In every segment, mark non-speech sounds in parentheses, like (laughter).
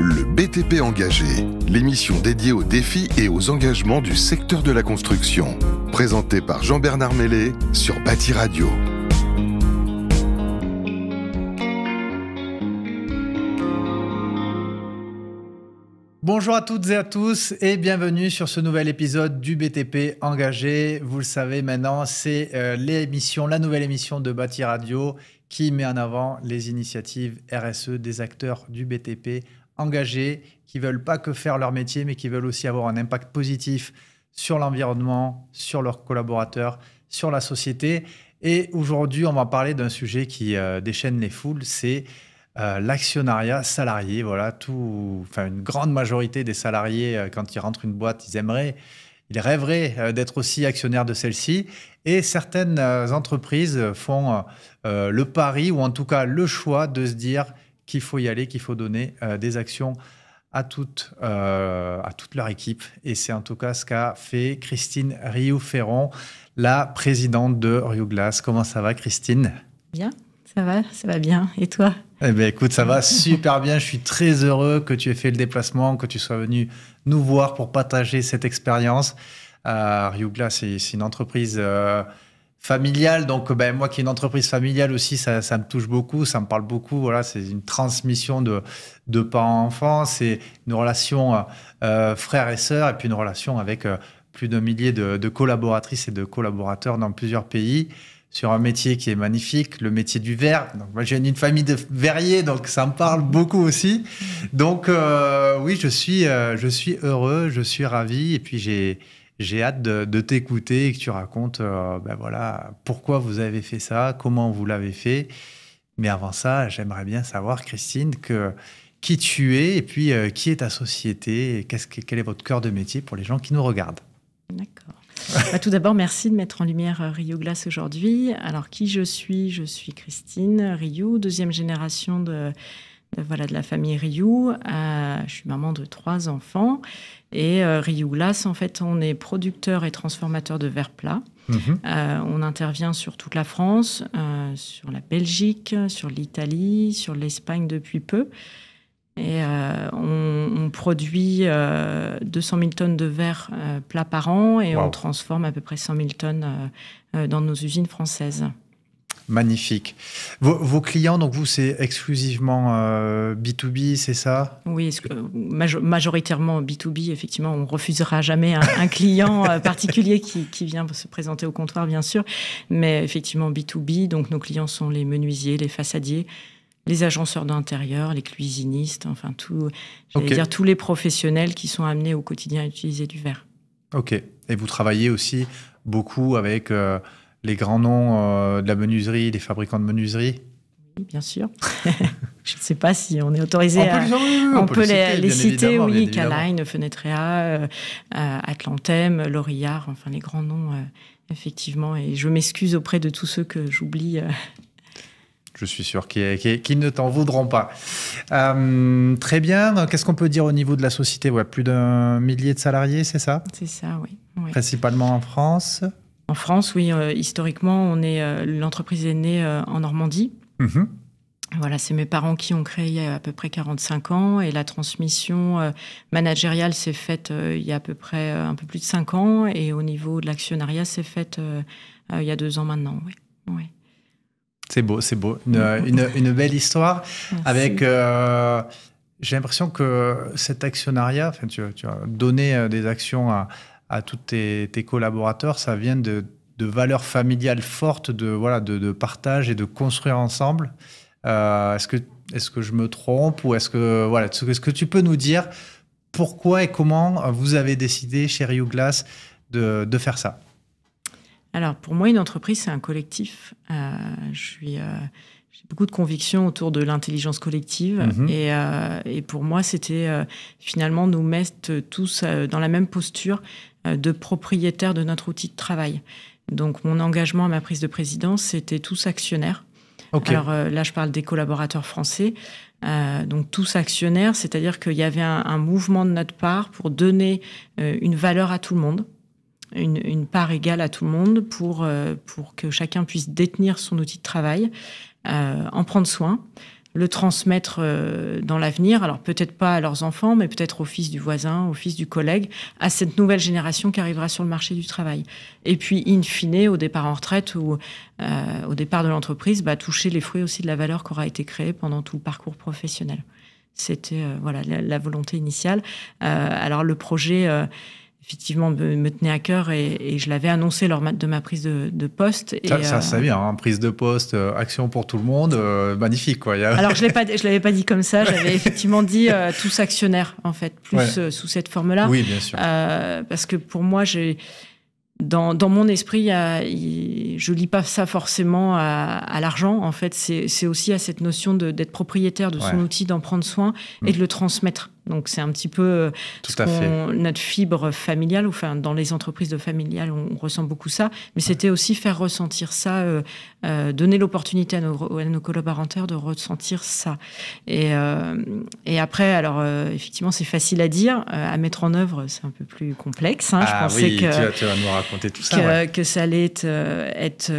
Le BTP engagé, l'émission dédiée aux défis et aux engagements du secteur de la construction, présentée par Jean-Bernard Mellet sur Bâti Radio. Bonjour à toutes et à tous et bienvenue sur ce nouvel épisode du BTP engagé. Vous le savez maintenant, c'est euh, l'émission, la nouvelle émission de Bâti Radio qui met en avant les initiatives RSE des acteurs du BTP engagés, qui veulent pas que faire leur métier, mais qui veulent aussi avoir un impact positif sur l'environnement, sur leurs collaborateurs, sur la société. Et aujourd'hui, on va parler d'un sujet qui euh, déchaîne les foules, c'est euh, l'actionnariat salarié. Voilà, tout, enfin, une grande majorité des salariés, euh, quand ils rentrent une boîte, ils aimeraient, ils rêveraient d'être aussi actionnaires de celle-ci. Et certaines entreprises font le pari, ou en tout cas le choix, de se dire qu'il faut y aller, qu'il faut donner euh, des actions à toute, euh, à toute leur équipe. Et c'est en tout cas ce qu'a fait Christine Rio ferron la présidente de Rio Glass. Comment ça va, Christine Bien, ça va, ça va bien. Et toi Eh bien, écoute, ça va super bien. Je suis très heureux que tu aies fait le déplacement, que tu sois venu nous voir pour partager cette expérience. Euh, Rio Glass, c'est une entreprise. Euh, familiale. Donc, ben, moi qui ai une entreprise familiale aussi, ça, me touche beaucoup, ça me parle beaucoup. Voilà, c'est une transmission de, de parents-enfants, c'est une relation euh, euh frère et sœur, et puis une relation avec euh, plus d'un millier de, collaboratrices et de collaborateurs dans plusieurs pays sur un métier qui est magnifique, le métier du verre. Donc, moi, j'ai une famille de verriers, donc ça me parle beaucoup aussi. Donc, euh, oui, je suis, je suis heureux, je suis ravi, et puis j'ai j'ai hâte de, t'écouter et que tu racontes euh, ben voilà, pourquoi vous avez fait ça, comment vous l'avez fait. Mais avant ça, j'aimerais bien savoir, Christine, que, qui tu es et puis euh, qui est ta société et quel est votre cœur de métier pour les gens qui nous regardent. D'accord. (laughs) Bah, tout d'abord, merci de mettre en lumière euh, Rio Glace aujourd'hui. Alors, qui je suis Je suis Christine Rio, deuxième génération de voilà, de la famille Ryu. Euh, je suis maman de trois enfants. Et euh, en fait, on est producteur et transformateur de verre plat. Mhm. Euh, on intervient sur toute la France, euh, sur la Belgique, sur l'Italie, sur l'Espagne depuis peu. Et on, produit 200 000 tonnes de verre plat par an et on transforme à peu près 100 000 tonnes dans nos usines françaises. Magnifique. Vos, clients, donc vous, c'est exclusivement B2B, euh, c'est ça Oui, majoritairement B2B, effectivement. On refusera jamais un, client euh, particulier qui, vient se présenter au comptoir, bien sûr. Mais effectivement, B2B, donc nos clients sont les menuisiers, les façadiers, les agenceurs d'intérieur, les cuisinistes, enfin, tout, okay. dire, tous les professionnels qui sont amenés au quotidien à utiliser du verre. OK. Et vous travaillez aussi beaucoup avec... Euh, les grands noms euh, de la menuiserie, des fabricants de menuiserie Oui, bien sûr. (laughs) je ne sais pas si on est autorisé à... les, on, peut, les, citer, oui, Caline, Fenetrea, euh, euh, Atlantem, Laurillard, enfin les grands noms, effectivement. Et je m'excuse auprès de tous ceux que j'oublie je suis sûr qu'ils ne t'en voudront pas. très bien. Qu'est-ce qu'on peut dire au niveau de la société Plus d'un millier de salariés, c'est ça C'est ça, oui. Principalement en France en France, oui, euh, historiquement, on est euh, l'entreprise est née euh, en Normandie. Mhm. Voilà, c'est mes parents qui ont créé il y a à peu près 45 ans et la transmission managériale s'est faite il y a à peu près un peu plus de 5 ans et au niveau de l'actionnariat c'est faite il y a 2 ans maintenant. Oui. C'est beau, c'est beau. Une, mm. belle histoire avec... j'ai l'impression que cet actionnariat, enfin, tu, tu as donné des actions à, à tous tes, collaborateurs, ça vient de, valeurs familiales fortes, de, voilà, de, partage et de construire ensemble. Euh, est-ce, que, est-ce que je me trompe ou est-ce que, voilà, est-ce que tu peux nous dire pourquoi et comment vous avez décidé chez Rio Glass de, de faire ça alors, pour moi, une entreprise, c'est un collectif. Euh, je suis, euh, j'ai beaucoup de convictions autour de l'intelligence collective. Mhm. Et, et, pour moi, c'était finalement nous mettre tous dans la même posture euh, de propriétaires de notre outil de travail. Donc mon engagement à ma prise de présidence, c'était tous actionnaires. Alors euh, là, je parle des collaborateurs français. Euh, donc tous actionnaires, c'est-à-dire qu'il y avait un, mouvement de notre part pour donner une valeur à tout le monde, une, part égale à tout le monde pour, pour que chacun puisse détenir son outil de travail, en prendre soin le transmettre euh, dans l'avenir. Alors peut-être pas à leurs enfants, mais peut-être au fils du voisin, au fils du collègue, à cette nouvelle génération qui arrivera sur le marché du travail. Et puis, in fine, au départ en retraite ou euh, au départ de l'entreprise, bah, toucher les fruits aussi de la valeur qui aura été créée pendant tout le parcours professionnel. C'était euh, voilà la, volonté initiale. alors le projet effectivement me, tenait à cœur et, je l'avais annoncé lors de ma prise de, poste. Et ça, ça, euh, vient, hein. prise de poste, euh, action pour tout le monde, euh, magnifique. Quoi. Alors je ne (laughs) l'avais pas dit comme ça, j'avais effectivement dit tous actionnaires, en fait, plus sous cette forme-là. Oui, bien sûr. parce que pour moi, j'ai... Dans, dans, mon esprit, je ne je lis pas ça forcément à, l'argent. En fait, c'est aussi à cette notion d'être propriétaire de son outil, d'en prendre soin et mm. de le transmettre. Donc c'est un petit peu euh, notre fibre familiale, enfin dans les entreprises de familiales, on, ressent beaucoup ça, mais c'était aussi faire ressentir ça, euh, euh, donner l'opportunité à nos, à nos collaborateurs de ressentir ça. Et, et après, alors effectivement c'est facile à dire, à mettre en œuvre c'est un peu plus complexe. Hein. Je ah pensais que, tu, vas, nous raconter tout ça. Que ça allait être, être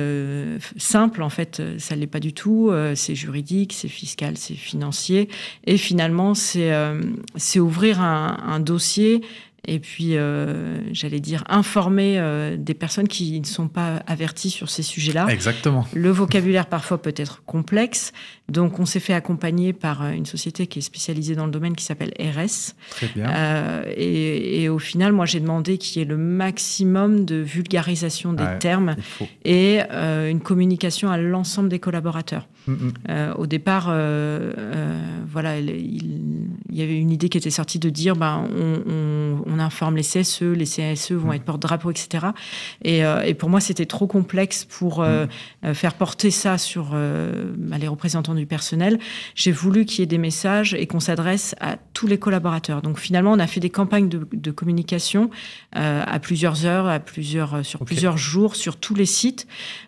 simple, en fait ça l'est pas du tout, c'est juridique, c'est fiscal, c'est financier, et finalement c'est c'est ouvrir un, dossier et puis, euh, j'allais dire, informer euh, des personnes qui ne sont pas averties sur ces sujets-là. Exactement. Le vocabulaire parfois peut être complexe. Donc, on s'est fait accompagner par euh, une société qui est spécialisée dans le domaine qui s'appelle RS. Très bien. et, au final, moi, j'ai demandé qu'il y ait le maximum de vulgarisation des termes et une communication à l'ensemble des collaborateurs. Euh, au départ, euh, euh, voilà, il, y avait une idée qui était sortie de dire, ben, on, informe les CSE, les CSE vont mm. être porte-drapeau, etc. Et, pour moi, c'était trop complexe pour mm. faire porter ça sur bah, les représentants du personnel. J'ai voulu qu'il y ait des messages et qu'on s'adresse à tous les collaborateurs. Donc finalement, on a fait des campagnes de, communication à plusieurs heures, à plusieurs, sur plusieurs jours, sur tous les sites,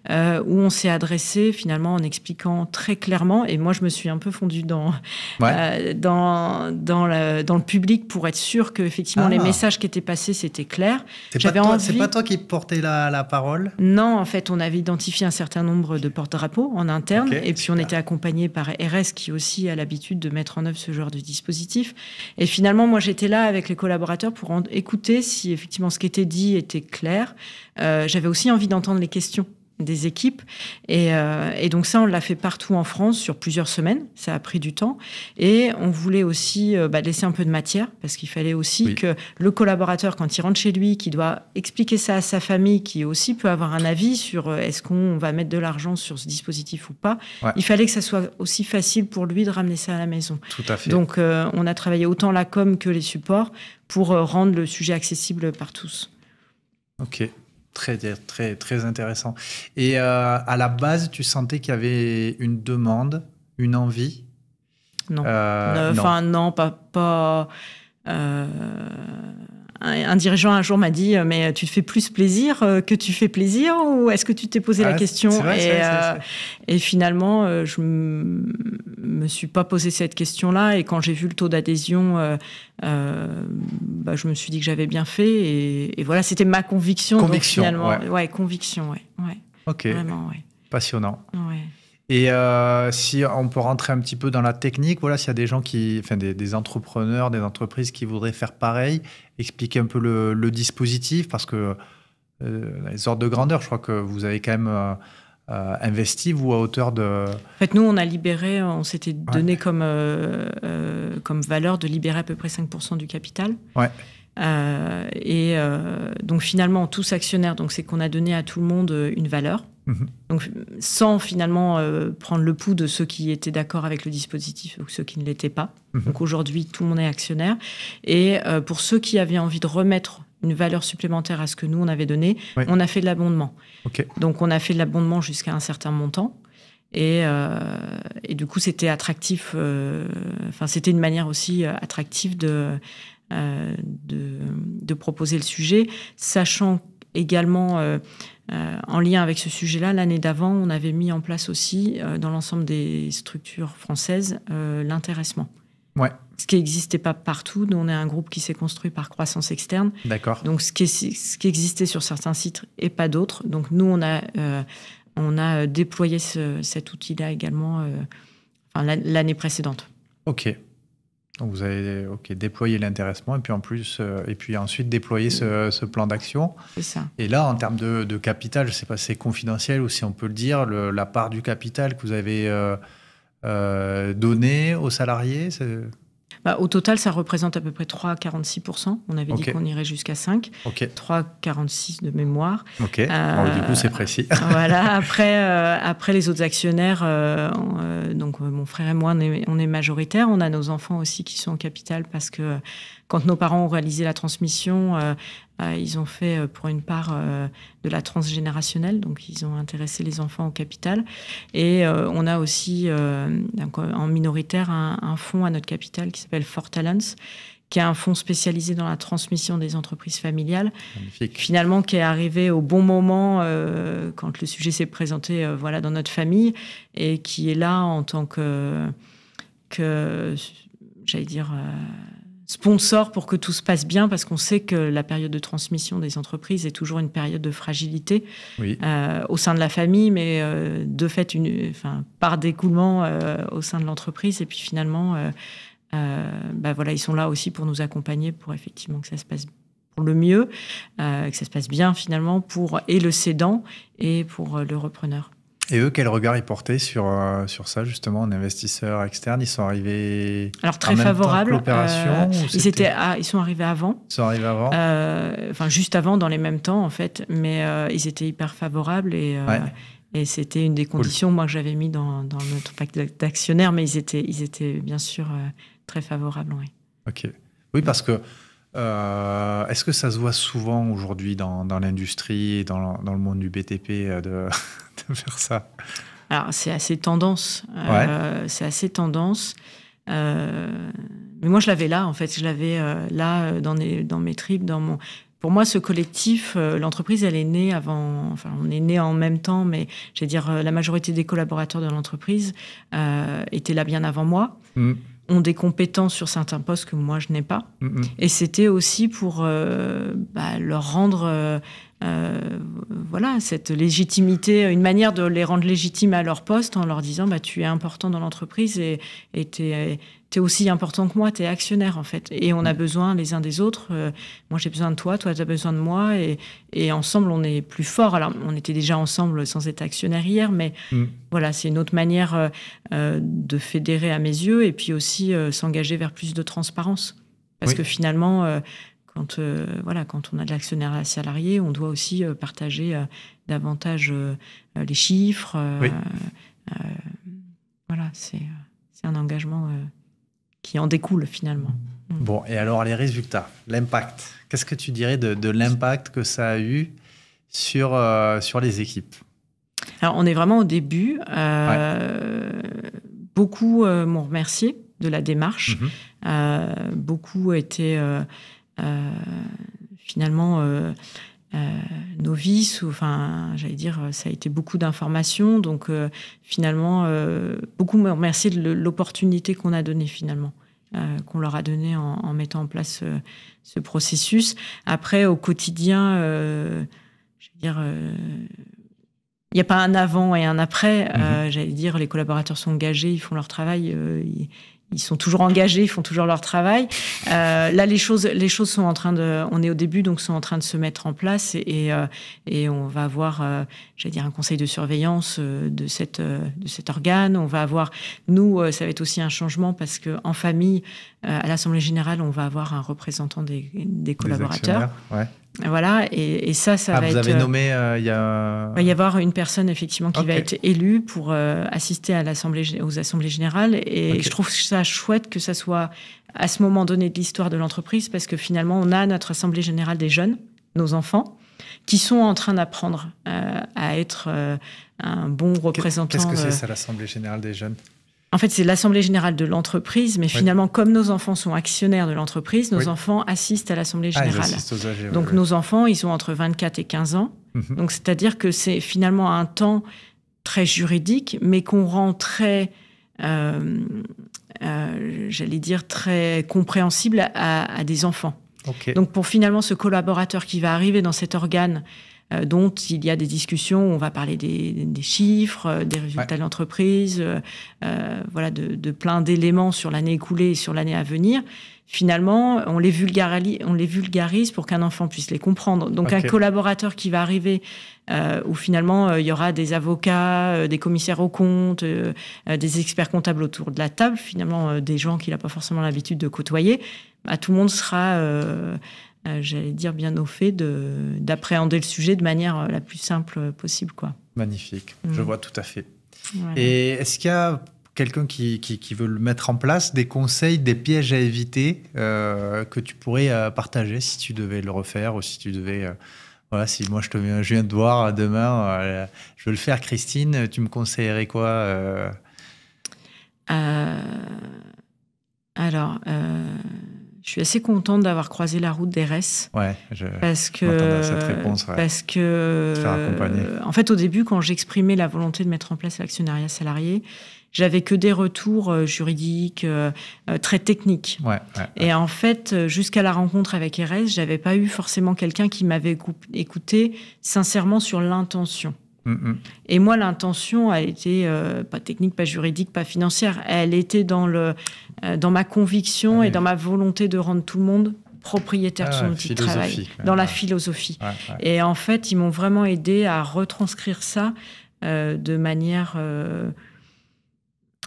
où on s'est adressé finalement en expliquant très clairement. Et moi, je me suis un peu fondue dans, euh, dans, dans, dans, le public pour être sûr que effectivement les ah. messages qui étaient passés, c'était clair. C'est pas, pas, toi qui portais la, la, parole Non, en fait, on avait identifié un certain nombre de porte-drapeaux en interne. et puis, on était accompagné par RS qui aussi a l'habitude de mettre en œuvre ce genre de dispositif. Et finalement, moi, j'étais là avec les collaborateurs pour écouter si effectivement ce qui était dit était clair. Euh, j'avais aussi envie d'entendre les questions des équipes. Euh, et, donc ça, on l'a fait partout en France sur plusieurs semaines. Ça a pris du temps. Et on voulait aussi euh, bah, laisser un peu de matière parce qu'il fallait aussi que le collaborateur, quand il rentre chez lui, qui doit expliquer ça à sa famille, qui aussi peut avoir un avis sur euh, est-ce qu'on va mettre de l'argent sur ce dispositif ou pas, il fallait que ça soit aussi facile pour lui de ramener ça à la maison. Tout à fait. Donc on a travaillé autant la com que les supports pour rendre le sujet accessible par tous. Ok, très, très, très intéressant. Et euh, à la base, tu sentais qu'il y avait une demande, une envie Non. Enfin, euh, non. pas. pas euh, un, dirigeant un jour m'a dit euh, mais tu te fais plus plaisir euh, que tu fais plaisir ou est-ce que tu t'es posé la question et, et, finalement euh, je me suis pas posé cette question là et quand j'ai vu le taux d'adhésion bah, je me suis dit que j'avais bien fait et, voilà c'était ma conviction, conviction finalement ouais. conviction ouais, ouais ok passionnant ouais. Et euh, si on peut rentrer un petit peu dans la technique, voilà, s'il y a des gens qui, enfin des, entrepreneurs, des entreprises qui voudraient faire pareil, expliquer un peu le, dispositif, parce que euh, les ordres de grandeur, je crois que vous avez quand même euh, investi, vous, à hauteur de... En fait, nous, on a libéré, on s'était donné comme, comme valeur de libérer à peu près 5% du capital. Ouais. et donc finalement, tous actionnaires, donc c'est qu'on a donné à tout le monde une valeur. Mhm. Donc, sans finalement euh, prendre le pouls de ceux qui étaient d'accord avec le dispositif ou ceux qui ne l'étaient pas. Mhm. Donc aujourd'hui, tout le monde est actionnaire. Et euh, pour ceux qui avaient envie de remettre une valeur supplémentaire à ce que nous, on avait donné, on a fait de l'abondement. Donc on a fait de l'abondement jusqu'à un certain montant. Et, euh, et du coup, c'était attractif. Enfin, c'était une manière aussi attractive de, de, de, proposer le sujet, sachant également euh, en lien avec ce sujet-là, l'année d'avant, on avait mis en place aussi, euh, dans l'ensemble des structures françaises, euh, l'intéressement. Ce qui n'existait pas partout. Nous, on est un groupe qui s'est construit par croissance externe. D'accord. Donc, ce qui, ce qui, existait sur certains sites et pas d'autres. Donc, nous, on a, on a déployé cet outil-là également l'année précédente. OK. Donc vous avez ok déployé l'intéressement et puis en plus euh, et puis ensuite déployer ce, plan d'action. Et là en termes de, capital, je ne sais pas si c'est confidentiel ou si on peut le dire, la part du capital que vous avez euh, euh donné aux salariés. Bah, au total, ça représente à peu près 3 à 46 On avait dit qu'on irait jusqu'à 5. 3,46% 3 46 de mémoire. Ok. Euh, du coup, c'est précis. (laughs) voilà. Après, euh, après, les autres actionnaires, euh, donc mon frère et moi, on est, majoritaire. On a nos enfants aussi qui sont en capital parce que quand nos parents ont réalisé la transmission, euh, euh, ils ont fait euh, pour une part de la transgénérationnelle, donc ils ont intéressé les enfants au capital. Et on a aussi, en minoritaire, un, fonds à notre capital qui s'appelle Fort qui est un fonds spécialisé dans la transmission des entreprises familiales, finalement qui est arrivé au bon moment quand le sujet s'est présenté voilà, dans notre famille et qui est là en tant que, que j'allais dire, sponsor pour que tout se passe bien, parce qu'on sait que la période de transmission des entreprises est toujours une période de fragilité euh, au sein de la famille, mais euh, de fait, une, enfin, par découlement euh, au sein de l'entreprise. Et puis finalement, bah voilà, ils sont là aussi pour nous accompagner pour effectivement que ça se passe pour le mieux, que ça se passe bien finalement pour et le cédant et pour le repreneur. Et eux, quel regard ils portaient sur, euh, sur ça, justement, en investisseurs externe Ils sont arrivés. Alors, très favorables. L'opération euh, ils, étaient ils sont arrivés avant. Ils sont arrivés avant. Euh, enfin, juste avant, dans les mêmes temps, en fait. Mais ils étaient hyper favorables et. Et c'était une des conditions, moi, que j'avais mis dans, notre pacte d'actionnaires, mais ils étaient, ils étaient bien sûr très favorables, oui. OK. Oui, parce que euh, est-ce que ça se voit souvent aujourd'hui dans, l'industrie et dans, le monde du BTP euh, (laughs) de, faire ça Alors, c'est assez tendance. Euh, c'est assez tendance. mais moi, je l'avais là, en fait. Je l'avais là dans, dans mes tripes, dans mon pour moi, ce collectif, l'entreprise, elle est née avant, enfin, on est né en même temps, mais je veux dire, la majorité des collaborateurs de l'entreprise euh, étaient là bien avant moi. Mm ont des compétences sur certains postes que moi je n'ai pas. Et c'était aussi pour euh, bah, leur rendre euh, euh, voilà, cette légitimité, une manière de les rendre légitimes à leur poste en leur disant bah, tu es important dans l'entreprise et tu es, aussi important que moi, tu es actionnaire en fait. Et on a mm. besoin les uns des autres. Euh, moi j'ai besoin de toi, toi tu as besoin de moi. Et, ensemble on est plus fort. Alors on était déjà ensemble sans être actionnaire hier, mais mm. voilà, c'est une autre manière euh, euh, de fédérer à mes yeux et puis aussi s'engager vers plus de transparence. Parce que finalement, quand, euh, voilà, quand on a de l'actionnaire à salarié, on doit aussi euh, partager euh, davantage les chiffres. voilà, c'est un engagement qui en découle finalement. Mm. Bon, et alors les résultats, l'impact. Qu'est-ce que tu dirais de, l'impact que ça a eu sur, sur les équipes Alors, on est vraiment au début. Beaucoup m'ont remercié de la démarche. Beaucoup mm-hmm. beaucoup étaient euh, finalement euh, euh, novice ou enfin j'allais dire ça a été beaucoup d'informations donc finalement euh, beaucoup remercier de l'opportunité qu'on a donnée finalement qu'on leur a donnée en, mettant en place ce processus après au quotidien dire il n'y a pas un avant et un après. Mm-hmm. j'allais dire, les collaborateurs sont engagés, ils font leur travail, ils sont toujours engagés, ils font toujours leur travail. Euh, là, les choses, les choses sont en train de, on est au début, donc sont en train de se mettre en place et, et, euh, on va avoir, euh, j'allais dire, un conseil de surveillance euh, de cette, euh, de cet organe. On va avoir, nous, ça va être aussi un changement parce que en famille, à l'assemblée générale, on va avoir un représentant des, des collaborateurs. Voilà, et, ça, ça ah, va être. Vous avez euh, nommé, euh, il y va y avoir une personne, effectivement, qui va être élue pour euh, assister à l'assemblée, aux assemblées générales. Et je trouve ça chouette que ça soit à ce moment donné de l'histoire de l'entreprise, parce que finalement, on a notre assemblée générale des jeunes, nos enfants, qui sont en train d'apprendre à être un bon représentant. Qu'est-ce que c'est, ça, l'assemblée générale des jeunes en fait, c'est l'assemblée générale de l'entreprise, mais finalement, comme nos enfants sont actionnaires de l'entreprise, nos enfants assistent à l'assemblée ah, générale. donc, nos enfants, ils ont entre 24 et 15 ans. Mhm. Donc, c'est-à-dire que c'est finalement un temps très juridique, mais qu'on rend très, euh, euh, j'allais dire, très compréhensible à, des enfants. Donc, pour finalement ce collaborateur qui va arriver dans cet organe euh, dont il y a des discussions on va parler des, chiffres, euh, des résultats de l'entreprise, euh, voilà, de, plein d'éléments sur l'année écoulée et sur l'année à venir. Finalement, on les vulgarise, on les vulgarise pour qu'un enfant puisse les comprendre. Donc un collaborateur qui va arriver euh, où finalement il y aura des avocats, des commissaires aux comptes, des experts comptables autour de la table, finalement des gens qu'il n'a pas forcément l'habitude de côtoyer, bah, tout le monde sera euh, j'allais dire, bien au fait d'appréhender le sujet de manière euh, la plus simple euh, possible. Quoi. Magnifique, mm. je vois tout à fait. Et est-ce qu'il y a quelqu'un qui, qui, veut le mettre en place, des conseils, des pièges à éviter que tu pourrais partager si tu devais le refaire ou si tu devais... voilà, si moi je, te, je viens de voir demain, je veux le faire, Christine, tu me conseillerais quoi alors, je suis assez contente d'avoir croisé la route des je parce que, Parce que, en fait, au début, quand j'exprimais la volonté de mettre en place l'actionnariat salarié, j'avais que des retours euh, juridiques euh, euh, très techniques. et en fait, jusqu'à la rencontre avec RS, j'avais pas eu forcément quelqu'un qui m'avait écouté sincèrement sur l'intention. Et moi, l'intention, elle était euh, pas technique, pas juridique, pas financière. Elle était dans, le, euh, dans ma conviction ah et dans ma volonté de rendre tout le monde propriétaire de ah, son petit travail, dans la philosophie. Et en fait, ils m'ont vraiment aidé à retranscrire ça euh, de manière.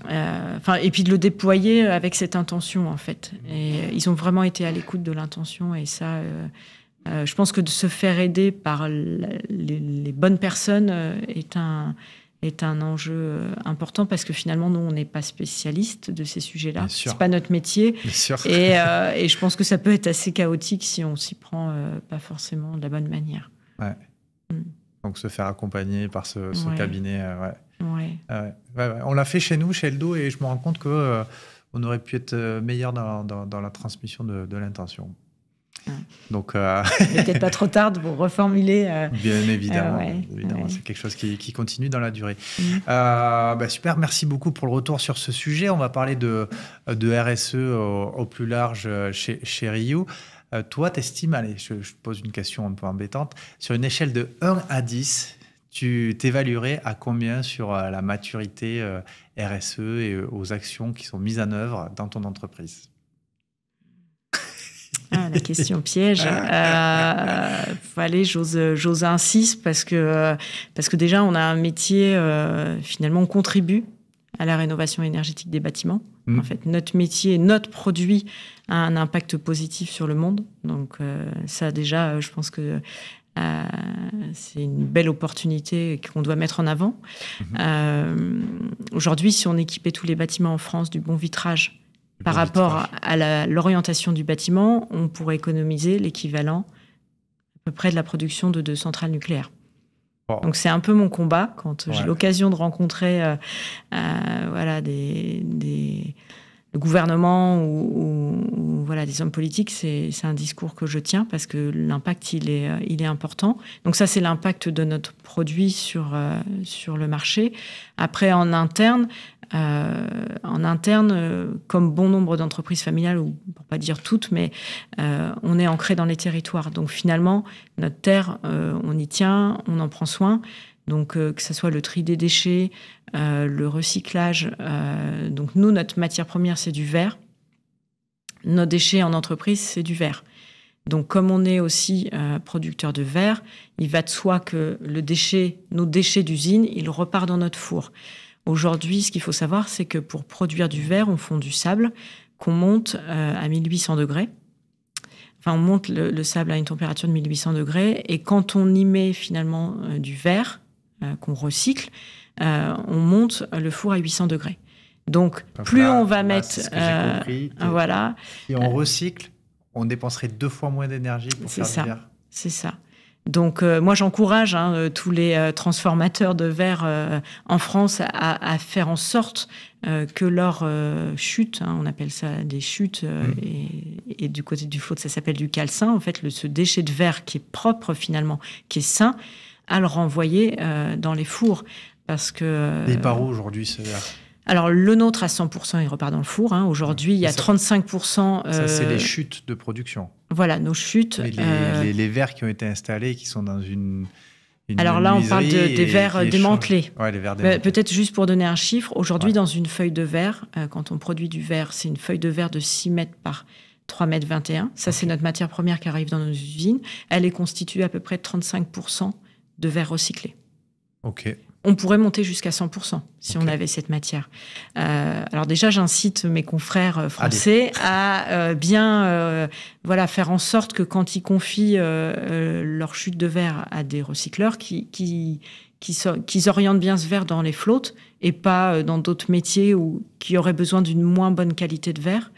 Enfin, et puis de le déployer avec cette intention, en fait. Et ils ont vraiment été à l'écoute de l'intention, et ça, euh, je pense que de se faire aider par les, bonnes personnes euh, est un, est un enjeu euh, important parce que finalement, nous, on n'est pas spécialiste de ces sujets-là. n'est pas notre métier. Et, je pense que ça peut être assez chaotique si on s'y prend pas forcément de la bonne manière. Mm. Donc se faire accompagner par ce, cabinet. Ah on l'a fait chez nous, chez Eldo, et je me rends compte que on aurait pu être meilleur dans, la transmission de l'intention. Donc, euh... peut-être pas trop tard pour reformuler. Euh, Bien évidemment, euh, évidemment. c'est quelque chose qui, continue dans la durée. Mm. Euh, bah, super, merci beaucoup pour le retour sur ce sujet. On va parler de, de RSE au, plus large chez, chez Rio. toi, t'estimes, allez, je, je, pose une question un peu embêtante, sur une échelle de 1 à 10, tu t'évaluerais à combien sur la maturité RSE et aux actions qui sont mises en œuvre dans ton entreprise la question piège. Ah. Euh, allez, j'ose insiste parce que, euh, parce que déjà, on a un métier, euh, finalement, on contribue à la rénovation énergétique des bâtiments. Mm. En fait, notre métier, notre produit a un impact positif sur le monde. Donc euh, ça, déjà, je pense que c'est une belle opportunité qu'on doit mettre en avant. Mm-hmm. Aujourd'hui, si on équipait tous les bâtiments en France du bon vitrage, par rapport à l'orientation du bâtiment, on pourrait économiser l'équivalent à peu près de la production de deux centrales nucléaires. Donc c'est un peu mon combat quand j'ai l'occasion de rencontrer euh, euh, voilà, des, des le ou, voilà des hommes politiques, c'est un discours que je tiens parce que l'impact il est euh, il est important. Donc ça c'est l'impact de notre produit sur sur le marché. Après en interne, euh, en interne, euh, comme bon nombre d'entreprises familiales, ou pour pas dire toutes, mais euh, on est ancré dans les territoires. Donc finalement, notre terre, on y tient, on en prend soin. Donc que ce soit le tri des déchets, le recyclage. donc nous, notre matière première, c'est du verre. Nos déchets en entreprise, c'est du verre. Donc, comme on est aussi producteur de verre, il va de soi que le déchet, nos déchets d'usine, ils repartent dans notre four. Aujourd'hui, ce qu'il faut savoir, c'est que pour produire du verre, on fond du sable qu'on monte euh, à 1800 degrés. Enfin, on monte le, sable à une température de 1800 degrés. Et quand on y met finalement euh, du verre euh, qu'on recycle, on monte le four à 800 degrés. Donc, plus on va mettre. Compris, voilà. Si on recycle, on dépenserait deux fois moins d'énergie pour faire du verre. C'est ça. Donc euh, moi j'encourage hein, euh, tous les euh, transformateurs de verre en France à, faire en sorte que leur chute, hein, on appelle ça des chutes, mm. et, du côté du faute ça s'appelle du calcin, en fait ce déchet de verre qui est propre finalement, qui est sain, à le renvoyer dans les fours. Parce que... les par aujourd'hui ce verre alors, le nôtre à 100%, il repart dans le four. Hein. Aujourd'hui, il y a 35%. Ça, c'est les chutes de production voilà, nos chutes. Euh, les, verres qui ont été installés, qui sont dans une... Alors là, on parle des verres démantelés. Ouais, démantelés. Peut-être juste pour donner un chiffre, aujourd'hui, dans une feuille de verre, euh, quand on produit du verre, c'est une feuille de verre de 6 mètres par 3 mètres 21. Ça, c'est notre matière première qui arrive dans nos usines. Elle est constituée à peu près de 35% de verre recyclé. OK on pourrait monter jusqu'à 100% si on avait cette matière. Euh, alors déjà, j'incite mes confrères euh, français à euh, bien voilà faire en sorte que quand ils confient leur chute de verre à des recycleurs, qui, qui qu'ils orientent bien ce verre dans les flottes et pas euh, dans d'autres métiers où, qui auraient besoin d'une moins bonne qualité de verre.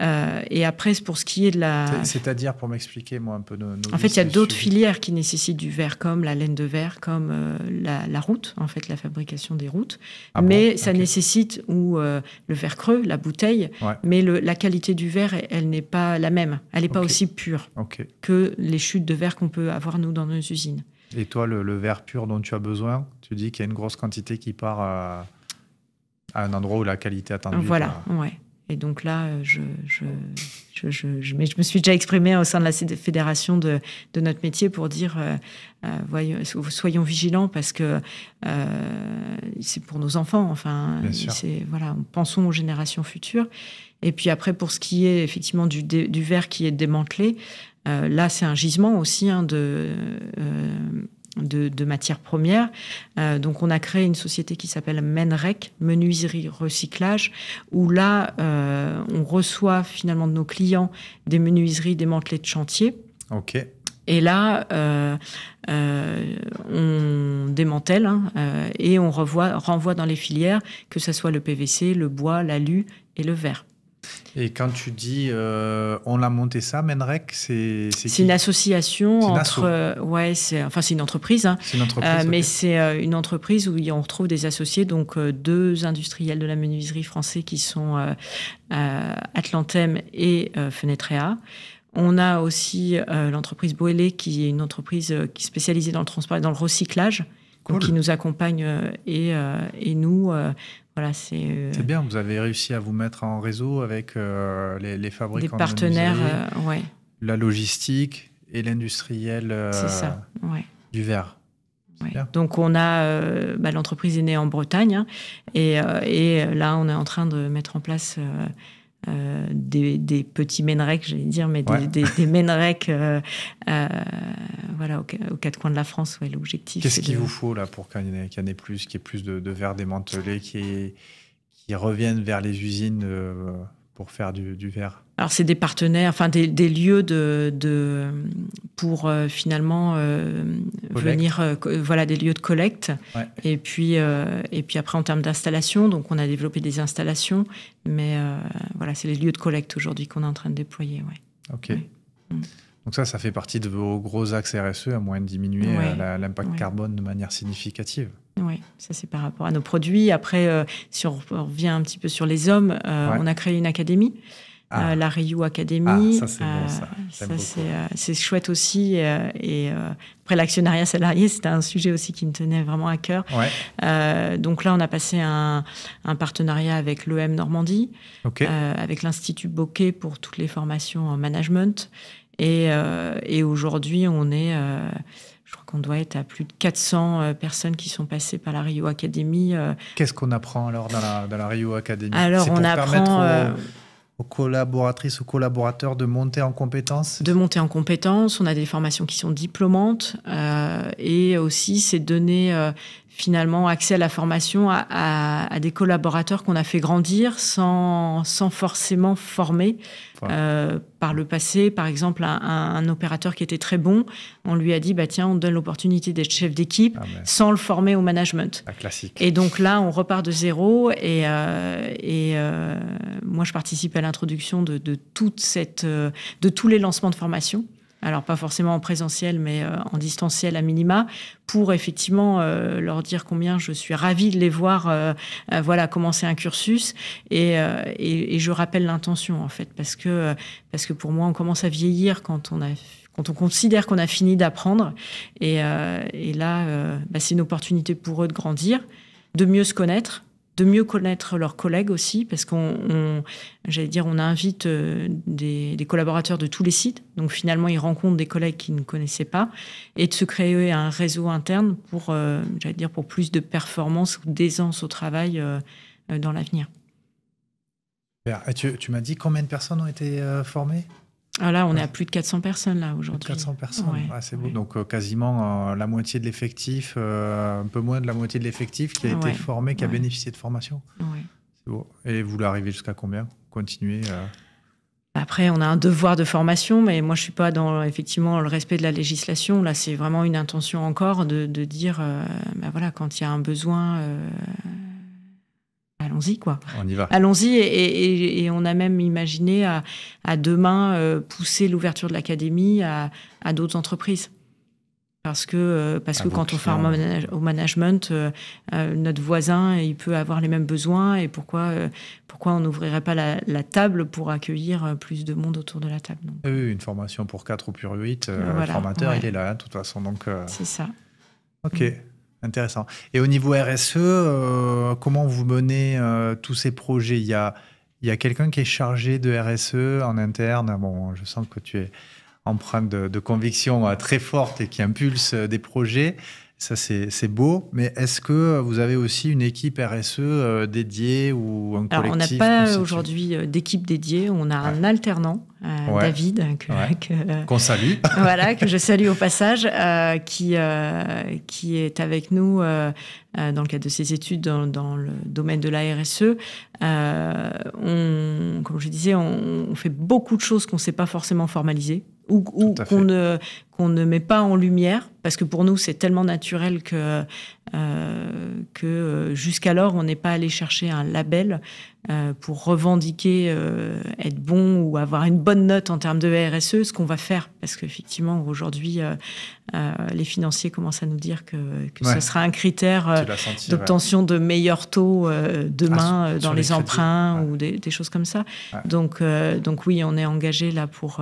Euh, et après, pour ce qui est de la... C'est-à-dire, pour m'expliquer, moi, un peu... Nos, en fait, il y a d'autres filières qui nécessitent du verre, comme la laine de verre, comme euh, la, route, en fait, la fabrication des routes. Ah mais ça nécessite ou le verre creux, la bouteille, mais la qualité du verre, elle, n'est pas la même. Elle n'est pas aussi pure que les chutes de verre qu'on peut avoir, nous, dans nos usines. Et toi, le, verre pur dont tu as besoin, tu dis qu'il y a une grosse quantité qui part à, un endroit où la qualité attendue. Voilà, ouais. Et donc là, euh, je, je, je, je, mais je me suis déjà exprimée au sein de la fédération de, de notre métier pour dire euh, euh, soyons vigilants parce que c'est pour nos enfants. Enfin, c'est voilà, pensons aux générations futures. Et puis après, pour ce qui est effectivement du, du verre qui est démantelé, euh, là, c'est un gisement aussi hein, euh, de, de, matières premières. Euh, donc, on a créé une société qui s'appelle MENREC, Menuiserie Recyclage, où là, on reçoit finalement de nos clients des menuiseries démantelées de chantier. OK. Et là, on démantèle hein, et on renvoie dans les filières, que ce soit le PVC, le bois, l'alu et le verre. Et quand tu dis euh, on a monté ça, Menrec, c'est c'est une association entre euh, ouais c'est enfin c'est une entreprise, mais hein. c'est une entreprise euh, où on retrouve des associés donc deux industriels de la menuiserie français qui sont Atlantem et Fenetrea. On a aussi l'entreprise Boélé qui est une entreprise qui est spécialisée dans le transport dans le recyclage. qui nous accompagne et, et, nous euh, c'est bien, vous avez réussi à vous mettre en réseau avec euh, les, fabricants. partenaires, de euh, ouais. La logistique et l'industriel du verre. Donc on a bah, l'entreprise est née en Bretagne hein, et, et, là on est en train de mettre en place euh, des, petits ménerecs, j'allais dire, mais des, ouais. Euh, euh, voilà, aux, quatre coins de la France. Ouais, L'objectif. Qu'est-ce qu'il vous faut là pour qu'il y, ait plus, qu'il y ait plus de, de verre démantelé, qui, qui reviennent vers les usines pour faire du verre alors c'est des partenaires, enfin des, lieux de, pour euh, finalement euh, venir, euh, voilà des lieux de collecte. Et puis et puis après en termes d'installation, donc on a développé des installations, mais voilà c'est les lieux de collecte aujourd'hui qu'on est en train de déployer. Ok. Donc ça, ça fait partie de vos gros axes RSE, à moins de diminuer l'impact carbone de manière significative. Oui, ça c'est par rapport à nos produits. Après, si on revient un petit peu sur les hommes, on a créé une académie ah. Euh, la Rio Academy. Ah, ça, euh, euh, c'est chouette aussi. et après, l'actionnariat salarié, c'était un sujet aussi qui me tenait vraiment à cœur. donc là, on a passé un, partenariat avec l'EM Normandie, avec l'Institut Bokeh pour toutes les formations en management. Et, aujourd'hui, on est je crois qu'on doit être à plus de 400 personnes qui sont passées par la Rio Academy. Qu'est-ce qu'on apprend alors dans la, Rio Academy Alors, on apprend aux collaboratrices ou collaborateurs de monter en compétences De monter en compétences, on a des formations qui sont diplômantes euh, et aussi ces données... Euh, finalement accès à la formation à, des collaborateurs qu'on a fait grandir sans, sans forcément former. Euh, par le passé, par exemple, un, opérateur qui était très bon, on lui a dit bah, tiens, on donne l'opportunité d'être chef d'équipe ah, sans le former au management. classique. Et donc là, on repart de zéro. Et, euh, et euh, moi, je participe à l'introduction de, toute cette, de tous les lancements de formation alors pas forcément en présentiel, mais euh, en distanciel à minima, pour effectivement euh, leur dire combien je suis ravie de les voir, euh, voilà, commencer un cursus. Et, je rappelle l'intention en fait, parce que parce que pour moi, on commence à vieillir quand on considère qu'on a fini d'apprendre. Et, là, bah, c'est une opportunité pour eux de grandir, de mieux se connaître de mieux connaître leurs collègues aussi, parce qu'on, j'allais dire, on invite euh, des, collaborateurs de tous les sites. Donc finalement, ils rencontrent des collègues qu'ils ne connaissaient pas, et de se créer un réseau interne pour, euh, j'allais dire, pour plus de performance ou d'aisance au travail euh, dans l'avenir. Tu, tu m'as dit combien de personnes ont été formées ah là, on est à plus de 400 personnes là aujourd'hui. 400 personnes, c'est beau. Donc euh, quasiment euh, la moitié de l'effectif, euh, un peu moins de la moitié de l'effectif qui a été formé, qui a bénéficié de formation. C'est Et vous l'arrivez jusqu'à combien Continuez. Bah, après, on a un devoir de formation, mais moi, je suis pas dans effectivement le respect de la législation. Là, c'est vraiment une intention encore de, de dire, ben voilà, quand il y a un besoin allons-y quoi. On y va. Allons-y et, on a même imaginé à, demain euh, pousser l'ouverture de l'académie à, d'autres entreprises. Parce que, euh, parce que quand on fait euh, au management, notre voisin, il peut avoir les mêmes besoins et pourquoi, pourquoi on n'ouvrirait pas la, table pour accueillir plus de monde autour de la table Oui, une formation pour 4 ou pour 8, il est là, hein, de toute façon. donc. C'est ça. OK. Intéressant. Et au niveau RSE, euh, comment vous menez euh, tous ces projets Il y a, il y a quelqu'un qui est chargé de RSE en interne. Bon, je sens que tu es empreinte de, convictions conviction euh, très fortes et qui impulse des projets. Ça, c'est beau. Mais est-ce que vous avez aussi une équipe RSE euh, dédiée ou un Alors, on n'a pas aujourd'hui euh, d'équipe dédiée. On a un alternant, euh, David, hein, qu'on salue. (laughs) voilà, que je salue au passage, qui, qui est avec nous dans le cadre de ses études dans, le domaine de la RSE. comme je disais, on, on fait beaucoup de choses qu'on ne sait pas forcément formaliser ou, ne, qu'on ne met pas en lumière, parce que pour nous, c'est tellement naturel que euh, que euh, jusqu'alors on n'est pas allé chercher un label euh, pour revendiquer être bon ou avoir une bonne note en termes de RSE, ce qu'on va faire, parce qu'effectivement aujourd'hui les financiers commencent à nous dire que, ce sera un critère d'obtention de meilleurs taux demain ah, dans les, emprunts ou des, choses comme ça. Donc, donc oui, on est engagé là pour...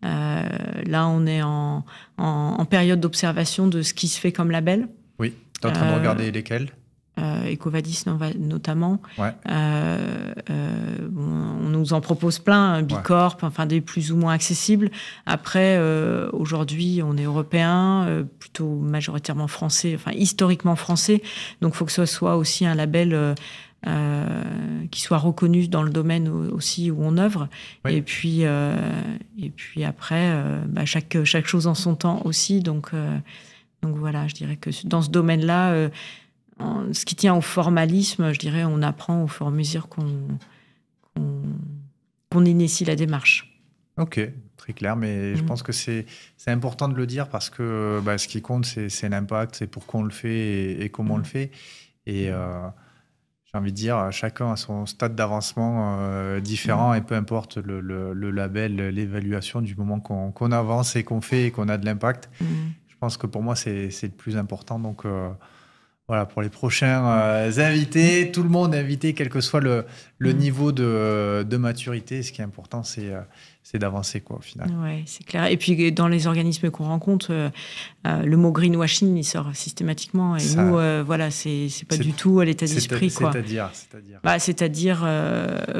là, on est en période d'observation de ce qui se fait comme label en train de euh, regarder lesquels euh, Ecovadis notamment. Euh, euh, on nous en propose plein, hein, Bicorp, enfin des plus ou moins accessibles. Après, aujourd'hui, on est européen, plutôt majoritairement français, enfin historiquement français. Donc, il faut que ce soit aussi un label. qui soit reconnu dans le domaine aussi où on œuvre. Et, puis, et puis après, bah, chaque, chaque chose en son temps aussi. Donc, donc voilà, je dirais que dans ce domaine-là, euh, ce qui tient au formalisme, je dirais, on apprend au fur et à mesure qu'on initie la démarche. Ok, très clair, mais je mm. pense que c'est important de le dire parce que bah, ce qui compte, c'est l'impact, c'est pourquoi on le fait et, comment on le mm. fait. Et euh, j'ai envie de dire, chacun a son stade d'avancement euh, différent mm. et peu importe le, label, l'évaluation du moment qu'on avance et qu'on fait et qu'on a de l'impact pense que pour moi, c'est le plus important. Donc, euh, voilà, pour les prochains euh, invités, tout le monde invité, quel que soit le, le mm. niveau de, maturité. Ce qui est important, c'est euh, d'avancer, quoi, au final. Oui, c'est clair. Et puis, euh, dans les organismes qu'on rencontre, le mot greenwashing, il sort systématiquement. Et nous, voilà, c'est pas du tout à l'état d'esprit, C'est-à-dire C'est-à-dire bah,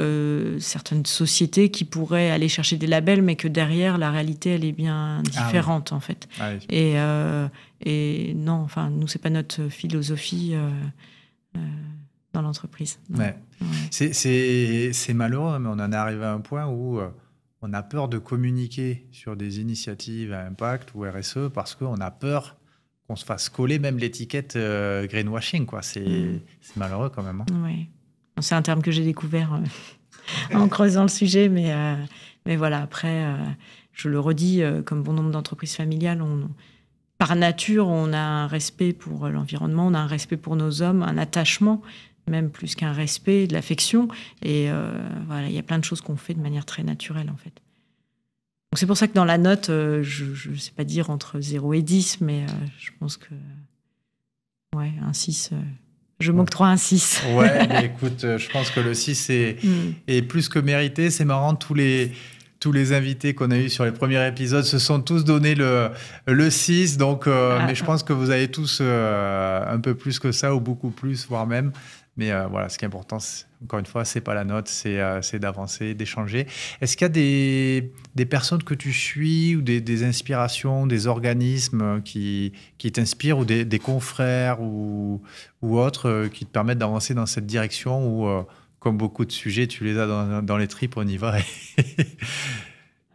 certaines sociétés qui pourraient aller chercher des labels, mais que derrière, la réalité, elle est bien ah différente, en fait. Ah, Et et non, enfin, nous, c'est pas notre philosophie euh, euh, dans l'entreprise. Ouais. C'est malheureux, mais on en est arrivé à un point où euh, on a peur de communiquer sur des initiatives à impact ou RSE parce qu'on a peur qu'on se fasse coller même l'étiquette greenwashing. quoi. Mm. C'est malheureux quand même. Hein. C'est un terme que j'ai découvert (laughs) en creusant le sujet, mais, mais voilà, après, je le redis, comme bon nombre d'entreprises familiales, on, par nature, on a un respect pour l'environnement, on a un respect pour nos hommes, un attachement, même plus qu'un respect, de l'affection. Et euh, voilà, il y a plein de choses qu'on fait de manière très naturelle, en fait. Donc c'est pour ça que dans la note, euh, je ne sais pas dire entre 0 et 10, mais euh, je pense que. Ouais, un 6. Je m'octroie un 6. ouais, écoute, je pense que le 6 (laughs) mm. est plus que mérité. C'est marrant, tous les, tous les invités qu'on a eu sur les premiers épisodes se sont tous donné le, le 6. Donc, euh, ah. mais je pense que vous avez tous euh, un peu plus que ça, ou beaucoup plus, voire même. Mais euh, voilà, ce qui est important, encore une fois, c'est pas la note, c'est d'avancer, d'échanger. Est-ce qu'il y a des, personnes que tu suis ou des, inspirations, des organismes qui, qui t'inspirent ou des, confrères ou, ou autres qui te permettent d'avancer dans cette direction ou comme beaucoup de sujets, tu les as dans, les tripes, on y va et,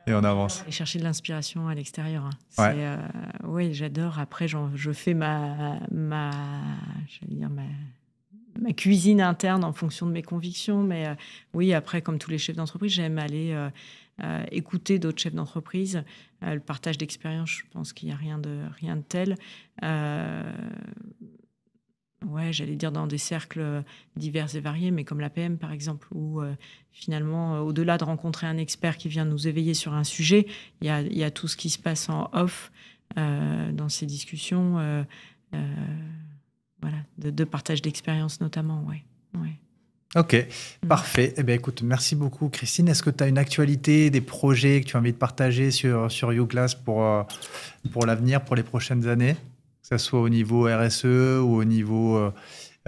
(laughs) on avance. Et chercher de l'inspiration à l'extérieur. Hein. Ouais. Euh, oui, j'adore. Après, je fais ma, ma, dire ma, cuisine interne en fonction de mes convictions. Mais euh, oui, après, comme tous les chefs d'entreprise, j'aime aller euh, écouter d'autres chefs d'entreprise. le partage d'expérience, je pense qu'il n'y a rien de, rien de tel ouais, j'allais dire dans des cercles euh, divers et variés, mais comme l'APM par exemple, où euh, finalement, euh, au-delà de rencontrer un expert qui vient nous éveiller sur un sujet, il y a, tout ce qui se passe en off dans ces discussions, voilà, de, partage d'expérience notamment, ouais. Ok, mm. parfait. Eh bien, écoute, merci beaucoup, Christine. Est-ce que tu as une actualité, des projets que tu as envie de partager sur, sur YouGlass pour, pour l'avenir, pour les prochaines années que ce soit au niveau RSE ou au niveau euh,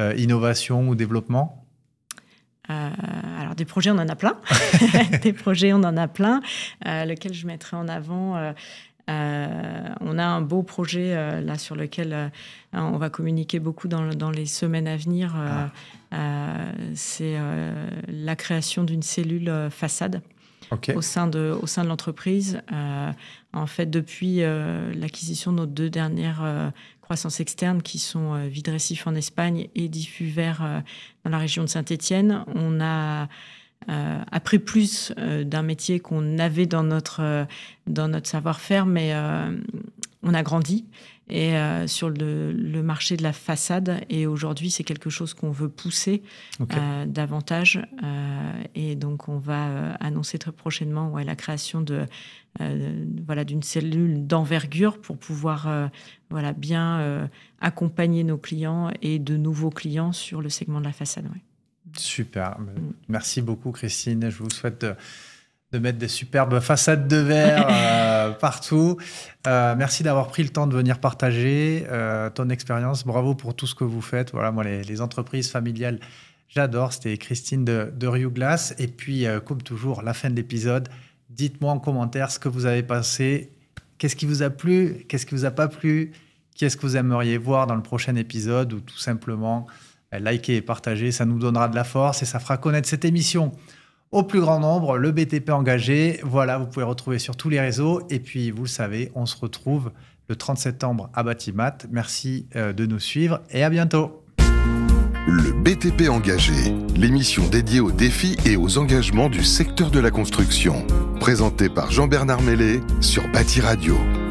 euh, innovation ou développement euh, alors des projets, on en a plein. (laughs) (laughs) des projets, on en a plein. lequel je mettrai en avant. on a un beau projet là sur lequel on va communiquer beaucoup dans, dans les semaines à venir. Ah. c'est la création d'une cellule façade. Au sein de, au sein de l'entreprise. en fait, depuis l'acquisition de nos deux dernières externe qui sont euh, en Espagne et Diffus vers euh, dans la région de Saint-Étienne. On a euh, appris plus euh, d'un métier qu'on avait dans notre, dans notre savoir-faire, mais on a grandi et euh, sur le, marché de la façade. Et aujourd'hui, c'est quelque chose qu'on veut pousser euh, davantage. Euh, et donc, on va annoncer très prochainement la création de d'une cellule d'envergure pour pouvoir voilà bien accompagner nos clients et de nouveaux clients sur le segment de la façade. Super. Mm. Merci beaucoup, Christine. Je vous souhaite de mettre des superbes façades de verre (laughs) euh, partout. Euh, merci d'avoir pris le temps de venir partager euh, ton expérience. Bravo pour tout ce que vous faites. Voilà, moi, les, entreprises familiales, j'adore. C'était Christine de, de Et puis, comme toujours, la fin de l'épisode, dites-moi en commentaire ce que vous avez passé. Qu'est-ce qui vous a plu Qu'est-ce qui vous a pas plu Qu'est-ce que vous aimeriez voir dans le prochain épisode Ou tout simplement, likez et partagez. Ça nous donnera de la force et ça fera connaître cette émission au plus grand nombre, le BTP engagé. Voilà, vous pouvez retrouver sur tous les réseaux. Et puis, vous le savez, on se retrouve le 30 septembre à Batimat. Merci euh, de nous suivre et à bientôt. Le BTP engagé, l'émission dédiée aux défis et aux engagements du secteur de la construction, présentée par Jean-Bernard Mellet sur BatiRadio. Radio.